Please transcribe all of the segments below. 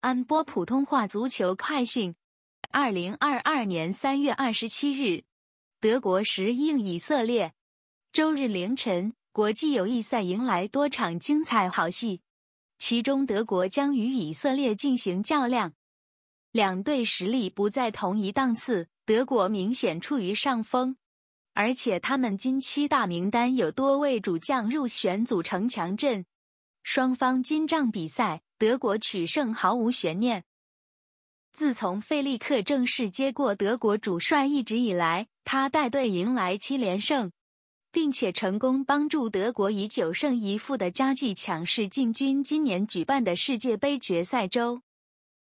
安播普通话足球快讯：二零二二年三月二十七日，德国时应以色列。周日凌晨，国际友谊赛迎来多场精彩好戏，其中德国将与以色列进行较量。两队实力不在同一档次，德国明显处于上风，而且他们今期大名单有多位主将入选，组成强阵。双方金帐比赛，德国取胜毫无悬念。自从费利克正式接过德国主帅一职以来，他带队迎来七连胜，并且成功帮助德国以九胜一负的佳绩强势进军今年举办的世界杯决赛周。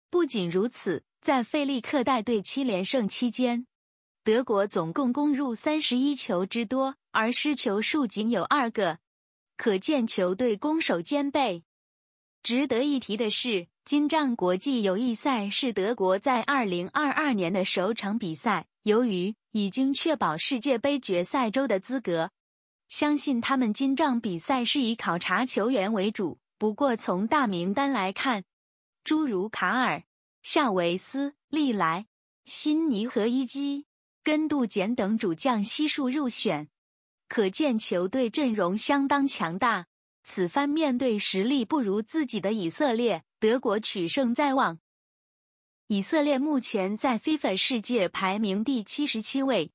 不仅如此，在费利克带队七连胜期间，德国总共攻入三十一球之多，而失球数仅有二个。可见球队攻守兼备。值得一提的是，金帐国际友谊赛是德国在二零二二年的首场比赛。由于已经确保世界杯决赛周的资格，相信他们金帐比赛是以考察球员为主。不过，从大名单来看，诸如卡尔、夏维斯、利莱、辛尼和伊基、根杜简等主将悉数入选。可见球队阵容相当强大，此番面对实力不如自己的以色列，德国取胜在望。以色列目前在 FIFA 世界排名第七十七位，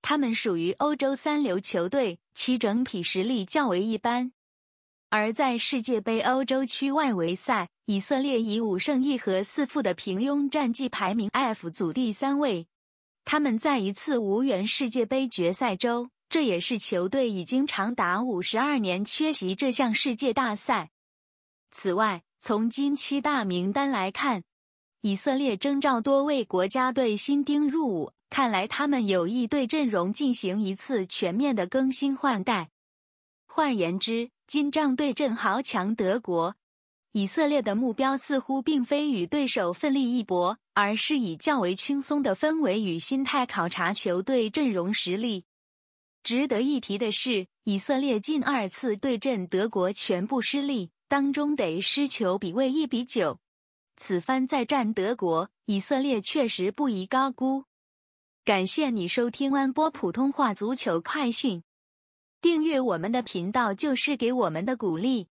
他们属于欧洲三流球队，其整体实力较为一般。而在世界杯欧洲区外围赛，以色列以五胜一和四负的平庸战绩排名 F 组第三位，他们在一次无缘世界杯决赛周。这也是球队已经长达五十二年缺席这项世界大赛。此外，从今期大名单来看，以色列征召多位国家队新丁入伍，看来他们有意对阵容进行一次全面的更新换代。换言之，金帐对阵豪强德国，以色列的目标似乎并非与对手奋力一搏，而是以较为轻松的氛围与心态考察球队阵容实力。值得一提的是，以色列近二次对阵德国全部失利，当中得失球比位一比九。此番再战德国，以色列确实不宜高估。感谢你收听安波普通话足球快讯，订阅我们的频道就是给我们的鼓励。